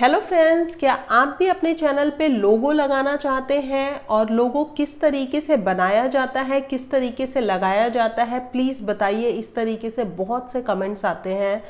hello friends क्या आप भी अपने चैनल पे लोगो लगाना चाहते हैं और लोगो किस तरीके से बनाया जाता है किस तरीके से लगाया जाता है प्लीज़ बताइए इस तरीके से बहुत से कमेंट्स आते हैं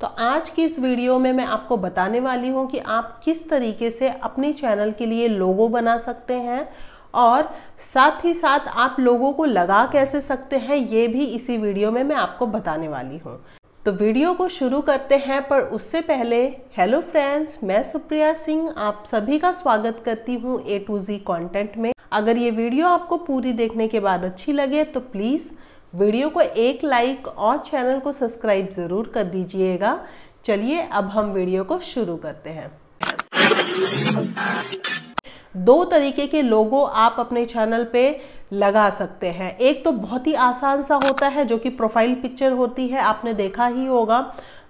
तो आज की इस वीडियो में मैं आपको बताने वाली हूँ कि आप किस तरीके से अपने चैनल के लिए लोगो बना सकते हैं और साथ ही साथ आप लोगों को लगा कैसे सकते हैं ये भी इसी वीडियो में मैं आपको बताने वाली हूँ तो वीडियो को शुरू करते हैं पर उससे पहले हेलो फ्रेंड्स मैं सुप्रिया सिंह आप सभी का स्वागत करती हूँ ए टू जी कॉन्टेंट में अगर ये वीडियो आपको पूरी देखने के बाद अच्छी लगे तो प्लीज़ वीडियो को एक लाइक और चैनल को सब्सक्राइब ज़रूर कर दीजिएगा चलिए अब हम वीडियो को शुरू करते हैं दो तरीके के लोगो आप अपने चैनल पे लगा सकते हैं एक तो बहुत ही आसान सा होता है जो कि प्रोफाइल पिक्चर होती है आपने देखा ही होगा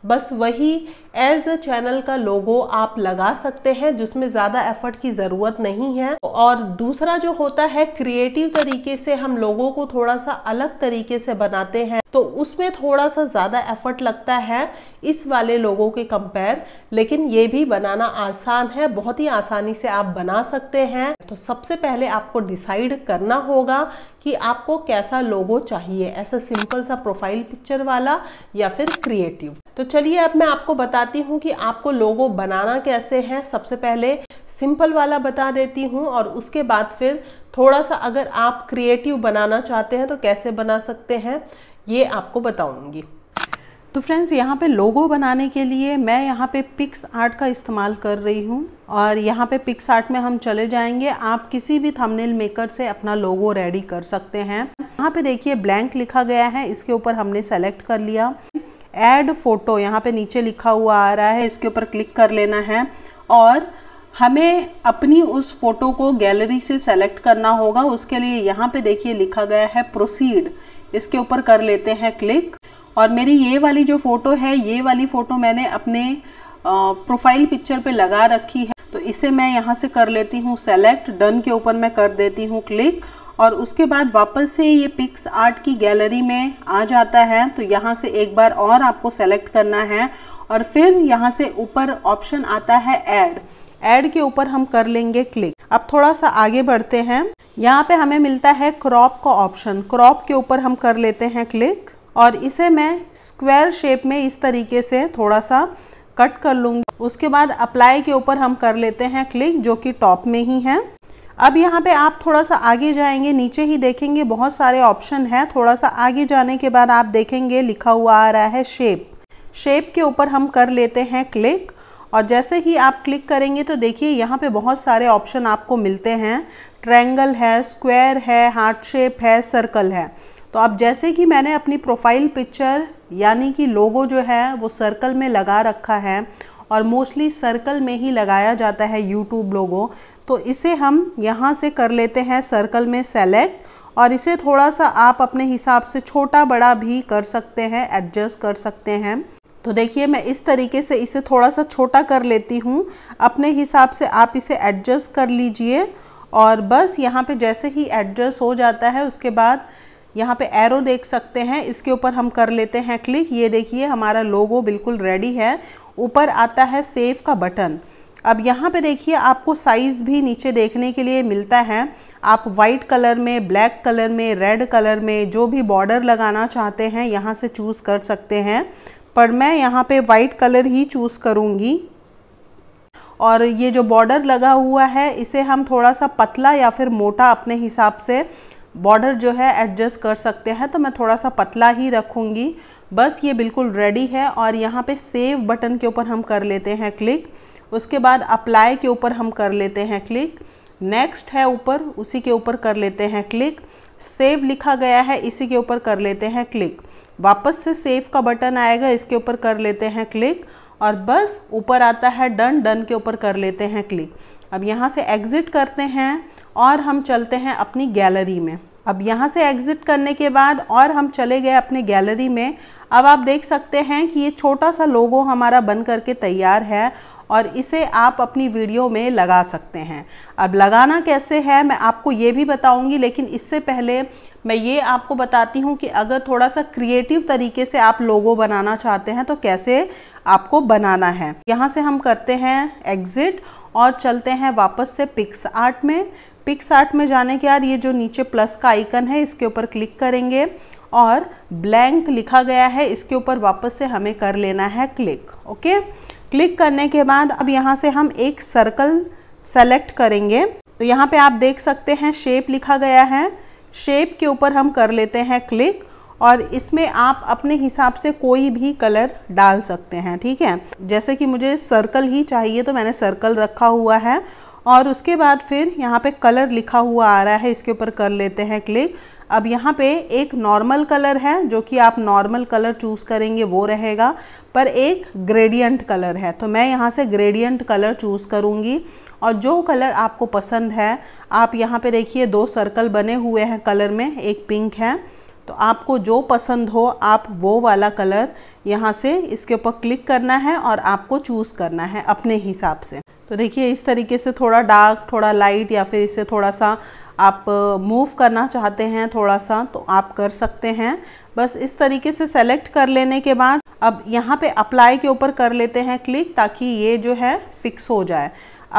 बस वही एज अ चैनल का लोगो आप लगा सकते हैं जिसमें ज़्यादा एफर्ट की ज़रूरत नहीं है और दूसरा जो होता है क्रिएटिव तरीके से हम लोगों को थोड़ा सा अलग तरीके से बनाते हैं तो उसमें थोड़ा सा ज़्यादा एफर्ट लगता है इस वाले लोगों के कंपेयर लेकिन ये भी बनाना आसान है बहुत ही आसानी से आप बना सकते हैं तो सबसे पहले आपको डिसाइड करना होगा कि आपको कैसा लोगो चाहिए ऐसा सिंपल सा प्रोफाइल पिक्चर वाला या फिर क्रिएटिव तो चलिए अब मैं आपको बताती हूँ कि आपको लोगो बनाना कैसे है सबसे पहले सिंपल वाला बता देती हूँ और उसके बाद फिर थोड़ा सा अगर आप क्रिएटिव बनाना चाहते हैं तो कैसे बना सकते हैं ये आपको बताऊँगी तो फ्रेंड्स यहाँ पे लोगो बनाने के लिए मैं यहाँ पे पिक्स आर्ट का इस्तेमाल कर रही हूँ और यहाँ पे पिक्स आर्ट में हम चले जाएंगे आप किसी भी थंबनेल मेकर से अपना लोगो रेडी कर सकते हैं यहाँ पे देखिए ब्लैंक लिखा गया है इसके ऊपर हमने सेलेक्ट कर लिया एड फोटो यहाँ पे नीचे लिखा हुआ आ रहा है इसके ऊपर क्लिक कर लेना है और हमें अपनी उस फोटो को गैलरी से सेलेक्ट करना होगा उसके लिए यहाँ पे देखिए लिखा गया है प्रोसीड इसके ऊपर कर लेते हैं क्लिक और मेरी ये वाली जो फ़ोटो है ये वाली फ़ोटो मैंने अपने प्रोफाइल पिक्चर पे लगा रखी है तो इसे मैं यहाँ से कर लेती हूँ सेलेक्ट डन के ऊपर मैं कर देती हूँ क्लिक और उसके बाद वापस से ये पिक्स आर्ट की गैलरी में आ जाता है तो यहाँ से एक बार और आपको सेलेक्ट करना है और फिर यहाँ से ऊपर ऑप्शन आता है ऐड ऐड के ऊपर हम कर लेंगे क्लिक अब थोड़ा सा आगे बढ़ते हैं यहाँ पे हमें मिलता है क्रॉप का ऑप्शन क्रॉप के ऊपर हम कर लेते हैं क्लिक और इसे मैं स्क्वायर शेप में इस तरीके से थोड़ा सा कट कर लूँगी उसके बाद अप्लाई के ऊपर हम कर लेते हैं क्लिक जो कि टॉप में ही है अब यहाँ पे आप थोड़ा सा आगे जाएंगे नीचे ही देखेंगे बहुत सारे ऑप्शन हैं थोड़ा सा आगे जाने के बाद आप देखेंगे लिखा हुआ आ रहा है शेप शेप के ऊपर हम कर लेते हैं क्लिक और जैसे ही आप क्लिक करेंगे तो देखिए यहाँ पे बहुत सारे ऑप्शन आपको मिलते हैं ट्रैंगल है स्क्वायर है हार्ट शेप है सर्कल है तो अब जैसे कि मैंने अपनी प्रोफाइल पिक्चर यानी कि लोगो जो है वो सर्कल में लगा रखा है और मोस्टली सर्कल में ही लगाया जाता है यूट्यूब लोगो तो इसे हम यहाँ से कर लेते हैं सर्कल में सेलेक्ट और इसे थोड़ा सा आप अपने हिसाब से छोटा बड़ा भी कर सकते हैं एडजस्ट कर सकते हैं तो देखिए मैं इस तरीके से इसे थोड़ा सा छोटा कर लेती हूँ अपने हिसाब से आप इसे एडजस्ट कर लीजिए और बस यहाँ पे जैसे ही एडजस्ट हो जाता है उसके बाद यहाँ पे एरो देख सकते हैं इसके ऊपर हम कर लेते हैं क्लिक ये देखिए हमारा लोगो बिल्कुल रेडी है ऊपर आता है सेव का बटन अब यहाँ पे देखिए आपको साइज़ भी नीचे देखने के लिए मिलता है आप वाइट कलर में ब्लैक कलर में रेड कलर में जो भी बॉर्डर लगाना चाहते हैं यहाँ से चूज़ कर सकते हैं पर मैं यहाँ पे वाइट कलर ही चूज़ करूँगी और ये जो बॉर्डर लगा हुआ है इसे हम थोड़ा सा पतला या फिर मोटा अपने हिसाब से बॉर्डर जो है एडजस्ट कर सकते हैं तो मैं थोड़ा सा पतला ही रखूँगी बस ये बिल्कुल रेडी है और यहाँ पे सेव बटन के ऊपर हम कर लेते हैं क्लिक उसके बाद अप्लाई के ऊपर हम कर लेते हैं क्लिक नेक्स्ट है ऊपर उसी के ऊपर कर लेते हैं क्लिक सेव लिखा गया है इसी के ऊपर कर लेते हैं क्लिक वापस से सेव का बटन आएगा इसके ऊपर कर लेते हैं क्लिक और बस ऊपर आता है डन डन के ऊपर कर लेते हैं क्लिक अब यहाँ से एग्ज़िट करते हैं और हम चलते हैं अपनी गैलरी में अब यहाँ से एग्ज़िट करने के बाद और हम चले गए अपने गैलरी में अब आप देख सकते हैं कि ये छोटा सा लोगो हमारा बन करके तैयार है और इसे आप अपनी वीडियो में लगा सकते हैं अब लगाना कैसे है मैं आपको ये भी बताऊंगी लेकिन इससे पहले मैं ये आपको बताती हूँ कि अगर थोड़ा सा क्रिएटिव तरीके से आप लोगो बनाना चाहते हैं तो कैसे आपको बनाना है यहाँ से हम करते हैं एग्ज़िट और चलते हैं वापस से पिक्स आर्ट में पिक्स आर्ट में जाने के बाद ये जो नीचे प्लस का आइकन है इसके ऊपर क्लिक करेंगे और ब्लैंक लिखा गया है इसके ऊपर वापस से हमें कर लेना है क्लिक ओके क्लिक करने के बाद अब यहाँ से हम एक सर्कल सेलेक्ट करेंगे तो यहाँ पे आप देख सकते हैं शेप लिखा गया है शेप के ऊपर हम कर लेते हैं क्लिक और इसमें आप अपने हिसाब से कोई भी कलर डाल सकते हैं ठीक है जैसे कि मुझे सर्कल ही चाहिए तो मैंने सर्कल रखा हुआ है और उसके बाद फिर यहाँ पे कलर लिखा हुआ आ रहा है इसके ऊपर कर लेते हैं क्लिक अब यहाँ पे एक नॉर्मल कलर है जो कि आप नॉर्मल कलर चूज़ करेंगे वो रहेगा पर एक ग्रेडियंट कलर है तो मैं यहाँ से ग्रेडियंट कलर चूज़ करूँगी और जो कलर आपको पसंद है आप यहाँ पे देखिए दो सर्कल बने हुए हैं कलर में एक पिंक है तो आपको जो पसंद हो आप वो वाला कलर यहाँ से इसके ऊपर क्लिक करना है और आपको चूज़ करना है अपने हिसाब से तो देखिए इस तरीके से थोड़ा डार्क थोड़ा लाइट या फिर इसे थोड़ा सा आप मूव करना चाहते हैं थोड़ा सा तो आप कर सकते हैं बस इस तरीके से सेलेक्ट कर लेने के बाद अब यहाँ पे अप्लाई के ऊपर कर लेते हैं क्लिक ताकि ये जो है फिक्स हो जाए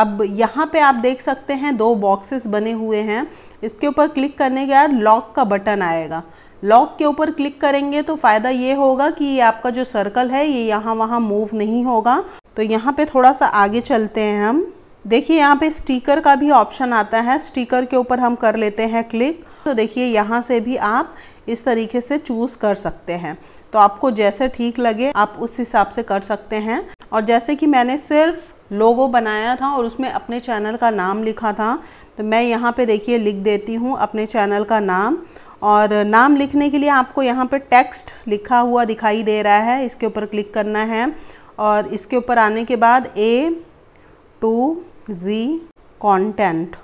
अब यहाँ पे आप देख सकते हैं दो बॉक्सेस बने हुए हैं इसके ऊपर क्लिक करने के बाद लॉक का बटन आएगा लॉक के ऊपर क्लिक करेंगे तो फ़ायदा ये होगा कि ये आपका जो सर्कल है ये यहाँ वहाँ मूव नहीं होगा तो यहाँ पे थोड़ा सा आगे चलते हैं हम देखिए यहाँ पे स्टिकर का भी ऑप्शन आता है स्टिकर के ऊपर हम कर लेते हैं क्लिक तो देखिए यहाँ से भी आप इस तरीके से चूज़ कर सकते हैं तो आपको जैसे ठीक लगे आप उस हिसाब से कर सकते हैं और जैसे कि मैंने सिर्फ लोगो बनाया था और उसमें अपने चैनल का नाम लिखा था तो मैं यहाँ पे देखिए लिख देती हूँ अपने चैनल का नाम और नाम लिखने के लिए आपको यहाँ पे टेक्स्ट लिखा हुआ दिखाई दे रहा है इसके ऊपर क्लिक करना है और इसके ऊपर आने के बाद ए टू जी कॉन्टेंट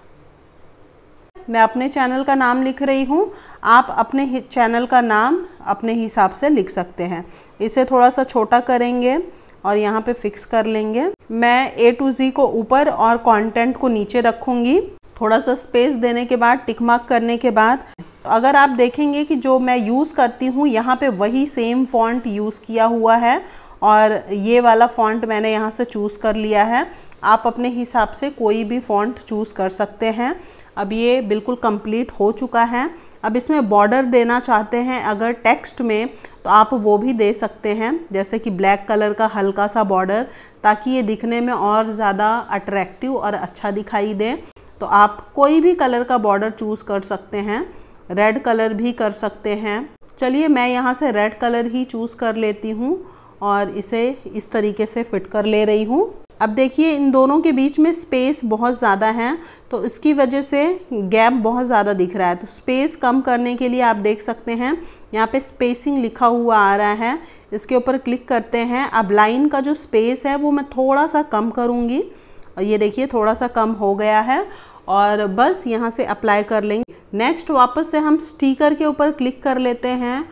मैं अपने चैनल का नाम लिख रही हूँ आप अपने चैनल का नाम अपने हिसाब से लिख सकते हैं इसे थोड़ा सा छोटा करेंगे और यहाँ पे फिक्स कर लेंगे मैं ए टू जी को ऊपर और कंटेंट को नीचे रखूँगी थोड़ा सा स्पेस देने के बाद टिक मार्क करने के बाद अगर आप देखेंगे कि जो मैं यूज़ करती हूँ यहाँ पे वही सेम फॉन्ट यूज़ किया हुआ है और ये वाला फॉन्ट मैंने यहाँ से चूज़ कर लिया है आप अपने हिसाब से कोई भी फॉन्ट चूज़ कर सकते हैं अब ये बिल्कुल कंप्लीट हो चुका है अब इसमें बॉर्डर देना चाहते हैं अगर टेक्स्ट में तो आप वो भी दे सकते हैं जैसे कि ब्लैक कलर का हल्का सा बॉर्डर ताकि ये दिखने में और ज़्यादा अट्रैक्टिव और अच्छा दिखाई दे तो आप कोई भी कलर का बॉर्डर चूज़ कर सकते हैं रेड कलर भी कर सकते हैं चलिए मैं यहाँ से रेड कलर ही चूज़ कर लेती हूँ और इसे इस तरीके से फिट कर ले रही हूँ अब देखिए इन दोनों के बीच में स्पेस बहुत ज़्यादा है तो इसकी वजह से गैप बहुत ज़्यादा दिख रहा है तो स्पेस कम करने के लिए आप देख सकते हैं यहाँ पे स्पेसिंग लिखा हुआ आ रहा है इसके ऊपर क्लिक करते हैं अब लाइन का जो स्पेस है वो मैं थोड़ा सा कम करूँगी और ये देखिए थोड़ा सा कम हो गया है और बस यहाँ से अप्लाई कर लेंगे नेक्स्ट वापस से हम स्टीकर के ऊपर क्लिक कर लेते हैं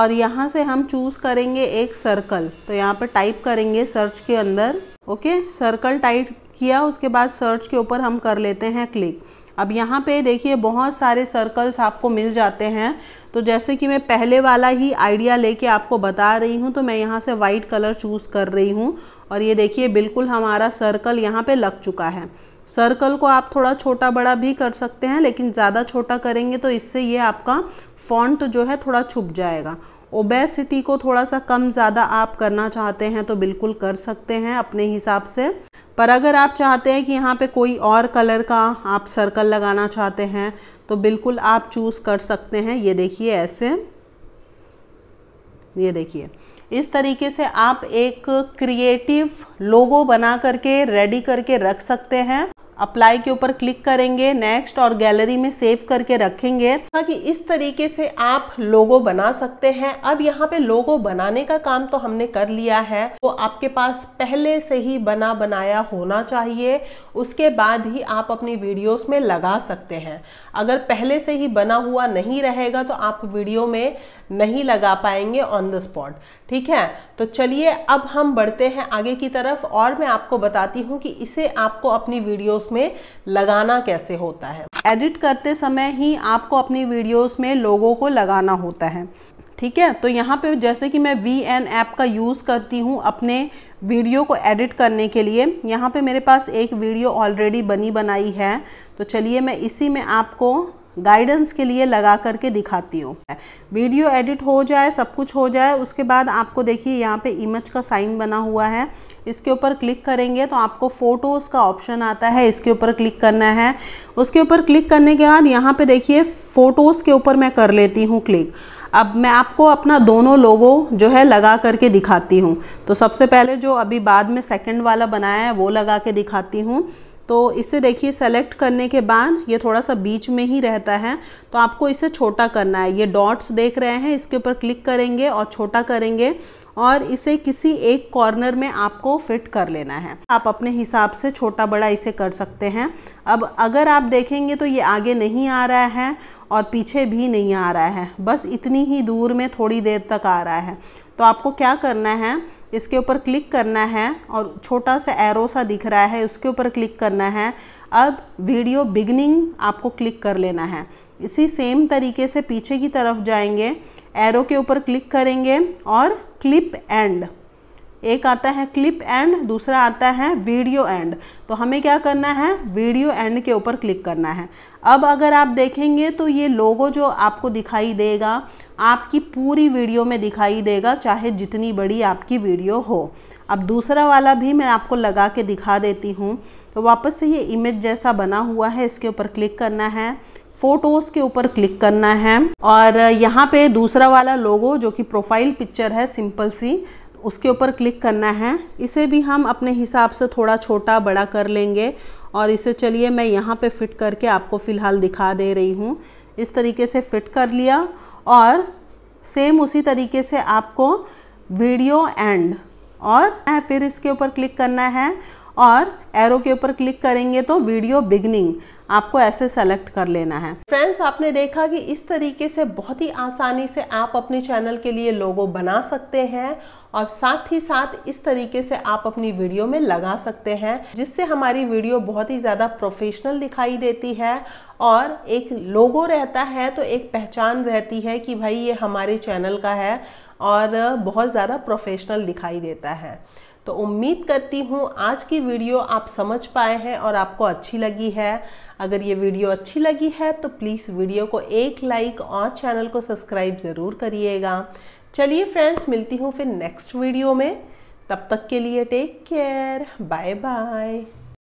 और यहाँ से हम चूज़ करेंगे एक सर्कल तो यहाँ पर टाइप करेंगे सर्च के अंदर ओके सर्कल टाइप किया उसके बाद सर्च के ऊपर हम कर लेते हैं क्लिक अब यहाँ पे देखिए बहुत सारे सर्कल्स आपको मिल जाते हैं तो जैसे कि मैं पहले वाला ही आइडिया लेके आपको बता रही हूँ तो मैं यहाँ से वाइट कलर चूज़ कर रही हूँ और ये देखिए बिल्कुल हमारा सर्कल यहाँ पे लग चुका है सर्कल को आप थोड़ा छोटा बड़ा भी कर सकते हैं लेकिन ज़्यादा छोटा करेंगे तो इससे ये आपका फॉन्ट जो है थोड़ा छुप जाएगा ओबेसिटी को थोड़ा सा कम ज़्यादा आप करना चाहते हैं तो बिल्कुल कर सकते हैं अपने हिसाब से पर अगर आप चाहते हैं कि यहाँ पे कोई और कलर का आप सर्कल लगाना चाहते हैं तो बिल्कुल आप चूज़ कर सकते हैं ये देखिए ऐसे ये देखिए इस तरीके से आप एक क्रिएटिव लोगो बना करके रेडी करके रख सकते हैं अप्लाई के ऊपर क्लिक करेंगे नेक्स्ट और गैलरी में सेव करके रखेंगे ताकि इस तरीके से आप लोगो बना सकते हैं अब यहाँ पे लोगो बनाने का काम तो हमने कर लिया है तो आपके पास पहले से ही बना बनाया होना चाहिए उसके बाद ही आप अपनी वीडियोस में लगा सकते हैं अगर पहले से ही बना हुआ नहीं रहेगा तो आप वीडियो में नहीं लगा पाएंगे ऑन द स्पॉट ठीक है तो चलिए अब हम बढ़ते हैं आगे की तरफ और मैं आपको बताती हूँ कि इसे आपको अपनी वीडियोस उसमें लगाना कैसे होता है एडिट करते समय ही आपको अपनी वीडियोस में लोगों को लगाना होता है ठीक है तो यहाँ पे जैसे कि मैं वी एन ऐप का यूज़ करती हूँ अपने वीडियो को एडिट करने के लिए यहाँ पे मेरे पास एक वीडियो ऑलरेडी बनी बनाई है तो चलिए मैं इसी में आपको गाइडेंस के लिए लगा करके दिखाती हूँ वीडियो एडिट हो जाए सब कुछ हो जाए उसके बाद आपको देखिए यहाँ पे इमेज का साइन बना हुआ है इसके ऊपर क्लिक करेंगे तो आपको फ़ोटोज़ का ऑप्शन आता है इसके ऊपर क्लिक करना है उसके ऊपर क्लिक करने के बाद यहाँ पे देखिए फ़ोटोज़ के ऊपर मैं कर लेती हूँ क्लिक अब मैं आपको अपना दोनों लोगों जो है लगा करके दिखाती हूँ तो सबसे पहले जो अभी बाद में सेकेंड वाला बनाया है वो लगा के दिखाती हूँ तो इसे देखिए सेलेक्ट करने के बाद ये थोड़ा सा बीच में ही रहता है तो आपको इसे छोटा करना है ये डॉट्स देख रहे हैं इसके ऊपर क्लिक करेंगे और छोटा करेंगे और इसे किसी एक कॉर्नर में आपको फिट कर लेना है आप अपने हिसाब से छोटा बड़ा इसे कर सकते हैं अब अगर आप देखेंगे तो ये आगे नहीं आ रहा है और पीछे भी नहीं आ रहा है बस इतनी ही दूर में थोड़ी देर तक आ रहा है तो आपको क्या करना है इसके ऊपर क्लिक करना है और छोटा सा एरो सा दिख रहा है उसके ऊपर क्लिक करना है अब वीडियो बिगनिंग आपको क्लिक कर लेना है इसी सेम तरीके से पीछे की तरफ जाएंगे एरो के ऊपर क्लिक करेंगे और क्लिप एंड एक आता है क्लिप एंड दूसरा आता है वीडियो एंड तो हमें क्या करना है वीडियो एंड के ऊपर क्लिक करना है अब अगर आप देखेंगे तो ये लोगो जो आपको दिखाई देगा आपकी पूरी वीडियो में दिखाई देगा चाहे जितनी बड़ी आपकी वीडियो हो अब दूसरा वाला भी मैं आपको लगा के दिखा देती हूँ तो वापस से ये इमेज जैसा बना हुआ है इसके ऊपर क्लिक करना है फ़ोटोज़ के ऊपर क्लिक करना है और यहाँ पे दूसरा वाला लोगो जो कि प्रोफाइल पिक्चर है सिंपल सी उसके ऊपर क्लिक करना है इसे भी हम अपने हिसाब से थोड़ा छोटा बड़ा कर लेंगे और इसे चलिए मैं यहाँ पे फिट करके आपको फ़िलहाल दिखा दे रही हूँ इस तरीके से फिट कर लिया और सेम उसी तरीके से आपको वीडियो एंड और फिर इसके ऊपर क्लिक करना है और एरो के ऊपर क्लिक करेंगे तो वीडियो बिगनिंग आपको ऐसे सेलेक्ट कर लेना है फ्रेंड्स आपने देखा कि इस तरीके से बहुत ही आसानी से आप अपने चैनल के लिए लोगो बना सकते हैं और साथ ही साथ इस तरीके से आप अपनी वीडियो में लगा सकते हैं जिससे हमारी वीडियो बहुत ही ज़्यादा प्रोफेशनल दिखाई देती है और एक लोगो रहता है तो एक पहचान रहती है कि भाई ये हमारे चैनल का है और बहुत ज़्यादा प्रोफेशनल दिखाई देता है तो उम्मीद करती हूँ आज की वीडियो आप समझ पाए हैं और आपको अच्छी लगी है अगर ये वीडियो अच्छी लगी है तो प्लीज़ वीडियो को एक लाइक और चैनल को सब्सक्राइब ज़रूर करिएगा चलिए फ्रेंड्स मिलती हूँ फिर नेक्स्ट वीडियो में तब तक के लिए टेक केयर बाय बाय